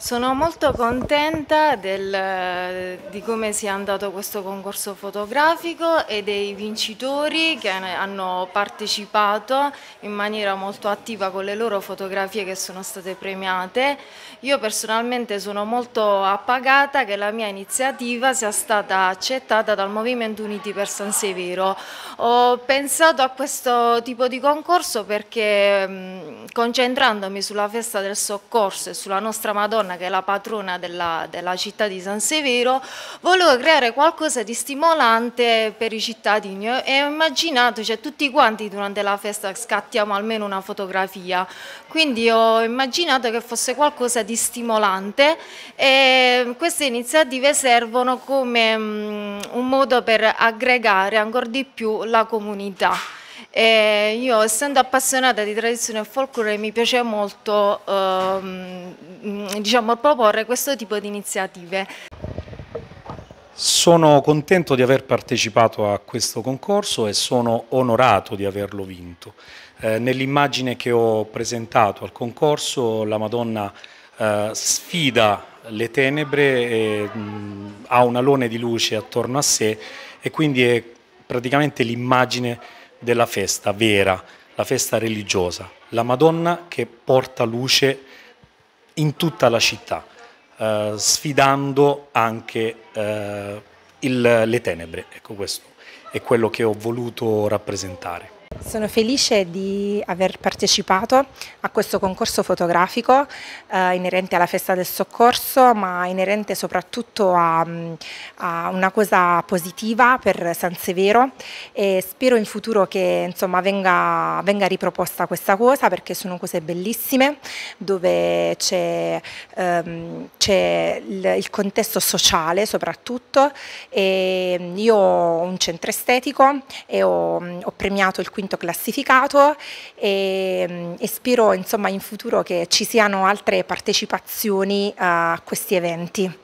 Sono molto contenta del, di come sia andato questo concorso fotografico e dei vincitori che hanno partecipato in maniera molto attiva con le loro fotografie che sono state premiate. Io personalmente sono molto appagata che la mia iniziativa sia stata accettata dal Movimento Uniti per San Severo. Ho pensato a questo tipo di concorso perché concentrandomi sulla festa del soccorso e sulla nostra Madonna Madonna, che è la patrona della, della città di San Severo, volevo creare qualcosa di stimolante per i cittadini e ho immaginato, cioè tutti quanti durante la festa scattiamo almeno una fotografia, quindi ho immaginato che fosse qualcosa di stimolante e queste iniziative servono come um, un modo per aggregare ancora di più la comunità. E io essendo appassionata di tradizione e folklore mi piace molto ehm, diciamo, proporre questo tipo di iniziative. Sono contento di aver partecipato a questo concorso e sono onorato di averlo vinto. Eh, Nell'immagine che ho presentato al concorso la Madonna eh, sfida le tenebre, e, mh, mm, ha un alone di luce attorno a sé e quindi è praticamente l'immagine che della festa vera, la festa religiosa, la Madonna che porta luce in tutta la città, eh, sfidando anche eh, il, le tenebre. Ecco questo è quello che ho voluto rappresentare. Sono felice di aver partecipato a questo concorso fotografico eh, inerente alla festa del soccorso ma inerente soprattutto a, mm, a, una cosa positiva per San Severo e spero in futuro che insomma, venga, venga, riproposta questa cosa perché sono cose bellissime dove c'è, ehm, il, il, contesto sociale soprattutto e io ho un centro estetico e ho, ho premiato il quinto quinto classificato e, mm, e spero insomma, in futuro che ci siano altre partecipazioni a questi eventi.